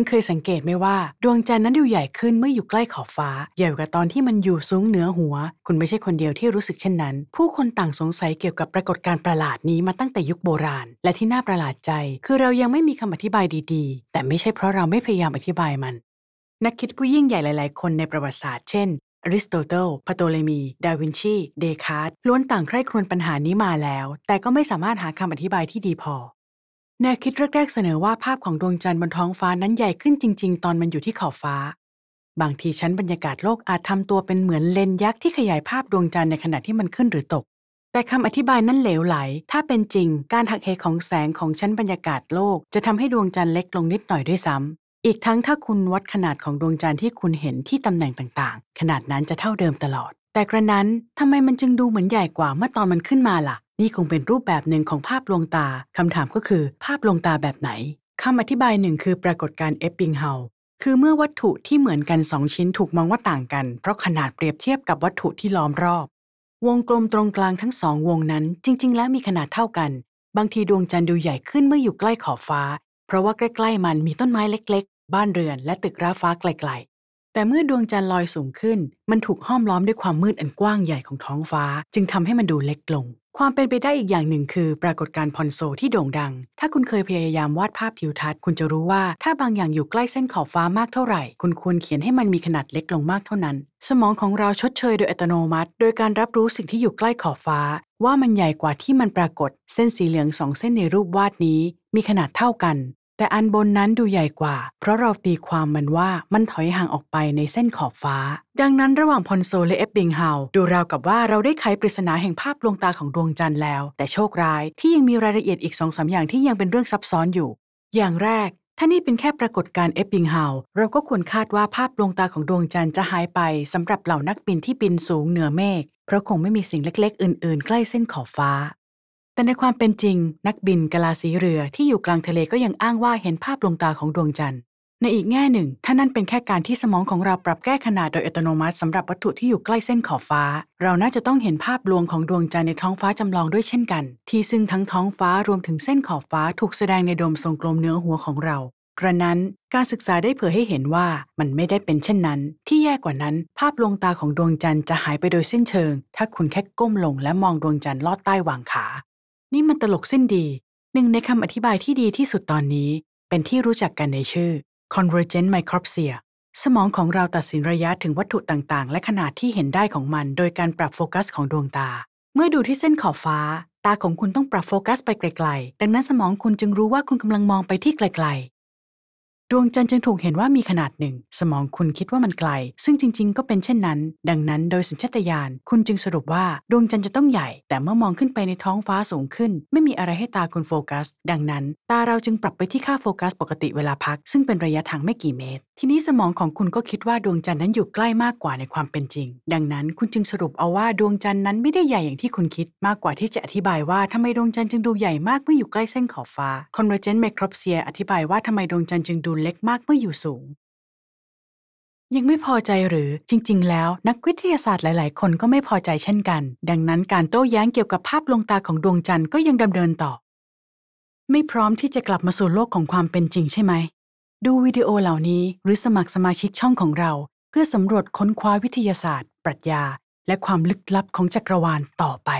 ณเคยสังเกตไหมว่าดวงจันทร์นั้นดูใหญ่ขึ้น เมื่ออยู่ใกล้ขอบฟ้า ใหญ่กว่าตอนที่มันอยู่สูงเหนือหัว คุณไม่ใช่คนเดียวที่รู้สึกเช่นนั้น ผู้คนต่างสงสัยเกี่ยวกับปรากฏการณ์ประหลาดนี้มาตั้งแต่ยุคโบราณ และที่น่าประหลาดใจ คือเรายังไม่มีคำอธิบายดีๆ แต่ไม่ใช่เพราะเราไม่พยายามอธิบายมัน นักคิดผู้ยิ่งใหญ่หลาย ๆคนในประวัติศาสตร์เช่นอริสโตเติลพาโตเลมีดาวินชี เดคาร์ตล้วนต่างใคร่ครวญปัญหานี้มาแล้ว แต่ก็ไม่สามารถหาคำอธิบายที่ดีพอแนวคิดแรกๆเสนอว่าภาพของดวงจันทร์บนท้องฟ้านั้นใหญ่ขึ้นจริงๆตอนมันอยู่ที่ขอบฟ้า บางทีชั้นบรรยากาศโลกอาจทำตัวเป็นเหมือนเลนยักษ์ที่ขยายภาพดวงจันทร์ในขณะที่มันขึ้นหรือตก แต่คำอธิบายนั้นเหลวไหล ถ้าเป็นจริง การหักเหของแสงของชั้นบรรยากาศโลก จะทำให้ดวงจันทร์เล็กลงนิดหน่อยด้วยซ้ำอีกทั้งถ้าคุณวัดขนาดของดวงจันทร์ที่คุณเห็นที่ตำแหน่งต่างๆ ขนาดนั้นจะเท่าเดิมตลอด แต่กระนั้นทำไมมันจึงดูเหมือนใหญ่กว่าเมื่อตอนมันขึ้นมาล่ะนี่คงเป็นรูปแบบหนึ่งของภาพลวงตา คำถามก็คือ ภาพลวงตาแบบไหน คำอธิบายหนึ่งคือปรากฏการณ์เอปปิงเฮาคือเมื่อวัตถุที่เหมือนกันสองชิ้นถูกมองว่าต่างกัน เพราะขนาดเปรียบเทียบกับวัตถุที่ล้อมรอบ วงกลมตรงกลางทั้งสองวงนั้นจริงๆ แล้วมีขนาดเท่ากัน บางทีดวงจันทร์ดูใหญ่ขึ้นเมื่ออยู่ใกล้ขอบฟ้า เพราะว่าใกล้ๆมันมีต้นไม้เล็ก ๆ บ้านเรือน และตึกราฟ้าไกลแต่เมื่อดวงจันทร์ลอยสูงขึ้น มันถูกห้อมล้อมด้วยความมืดอันกว้างใหญ่ของท้องฟ้า จึงทำให้มันดูเล็กลง ความเป็นไปได้อีกอย่างหนึ่งคือ ปรากฏการณ์พอนโซที่โด่งดัง ถ้าคุณเคยพยายามวาดภาพทิวทัศน์ คุณจะรู้ว่า ถ้าบางอย่างอยู่ใกล้เส้นขอบฟ้ามากเท่าไหร่ คุณควรเขียนให้มันมีขนาดเล็กลงมากเท่านั้น สมองของเราชดเชยโดยอัตโนมัติ โดยการรับรู้สิ่งที่อยู่ใกล้ขอบฟ้า ว่ามันใหญ่กว่าที่มันปรากฏ เส้นสีเหลืองสองเส้นในรูปวาดนี้ มีขนาดเท่ากันแต่อันบนนั้นดูใหญ่กว่า เพราะเราตีความมันว่ามันถอยห่างออกไปในเส้นขอบฟ้า ดังนั้นระหว่างพอนโซและเอฟบิงเฮาดูราวกับว่าเราได้ไขปริศนาแห่งภาพลวงตาของดวงจันทร์แล้ว แต่โชคร้ายที่ยังมีรายละเอียดอีกสองสาอย่างที่ยังเป็นเรื่องซับซ้อนอยู่ อย่างแรก ถ้านี่เป็นแค่ปรากฏการณ์เอฟบิงเฮาเราก็ควรคาดว่าภาพดวงตาของดวงจันทร์จะหายไปสำหรับเหล่านักบินที่บินสูงเหนือเมฆเพราะคงไม่มีสิ่งเล็ก ๆ อื่นๆใกล้เส้นขอบฟ้าแต่ในความเป็นจริง นักบินกะลาสีเรือ ที่อยู่กลางทะเลก็ยังอ้างว่าเห็นภาพลงตาของดวงจันทร์ในอีกแง่หนึ่ง ถ้านั่นเป็นแค่การที่สมองของเราปรับแก้ขนาดโดยอัตโนมัติสำหรับวัตถุที่อยู่ใกล้เส้นขอบฟ้า เราน่าจะต้องเห็นภาพลวงของดวงจันทร์ในท้องฟ้าจำลองด้วยเช่นกัน ที่ซึ่งทั้งท้องฟ้ารวมถึงเส้นขอบฟ้าถูกแสดงในโดมทรงกลมเนื้อหัวของเรากระนั้นการศึกษาได้เผยให้เห็นว่ามันไม่ได้เป็นเช่นนั้น ที่แย่กว่านั้น ภาพลวงตาของดวงจันทร์จะหายไปโดยสิ้นเชิง ถ้าคุณแค่ก้มลงและมองดวงจันทร์ลอดใต้หว่างขานี่มันตลกสิ้นดี หนึ่งในคำอธิบายที่ดีที่สุดตอนนี้ เป็นที่รู้จักกันในชื่อ convergent micropsia สมองของเราตัดสินระยะถึงวัตถุต่างๆ และขนาดที่เห็นได้ของมัน โดยการปรับโฟกัสของดวงตา เมื่อดูที่เส้นขอบฟ้า ตาของคุณต้องปรับโฟกัสไปไกลๆดังนั้นสมองคุณจึงรู้ว่าคุณกำลังมองไปที่ไกลดวงจันทร์จึงถูกเห็นว่ามีขนาดหนึ่ง สมองคุณคิดว่ามันไกล ซึ่งจริง ๆ ก็เป็นเช่นนั้น ดังนั้น โดยสัญชตาตญาณคุณจึงสรุปว่า ดวงจันทร์จะต้องใหญ่แต่เมื่อมองขึ้นไปในท้องฟ้าสูงขึ้น ไม่มีอะไรให้ตาคุณโฟกัสดังนั้น ตาเราจึงปรับไปที่ค่าโฟกัสปกติเวลาพัก ซึ่งเป็นระยะทางไม่กี่เมตรทีนี้สมองของคุณก็คิดว่าดวงจันทร์นั้นอยู่ใกล้มากกว่าในความเป็นจริง ดังนั้นคุณจึงสรุปเอาว่าดวงจันทร์นั้นไม่ได้ใหญ่อย่างที่คุณคิดมากกว่าที่จะอธิบายว่าทำไมดวงจันทร์จึงดูใหญ่มากเมื่ออยู่ใกล้เส้นขอบฟ้าเวอร์เจนต์ m ม c r รเซียอธิบายว่าทาไมดวงจันทร์จึงดูเล็กมากเมื่ออยู่สูง ยังไม่พอใจหรือจริง ๆ แล้ว นักวิทยาศาสตร์หลาย ๆ คนก็ไม่พอใจเช่นกัน ดังนั้นการโต้แย้งเกี่ยวกับภาพลงตาของดวงจันทร์ก็ยังดำเนินต่อ ไม่พร้อมที่จะกลับมาสู่โลกของความเป็นจริงใช่ไหม ดูวิดีโอเหล่านี้หรือสมัครสมาชิกช่องของเรา เพื่อสำรวจค้นคว้าวิทยาศาสตร์ ปรัชญาและความลึกลับของจักรวาลต่อไป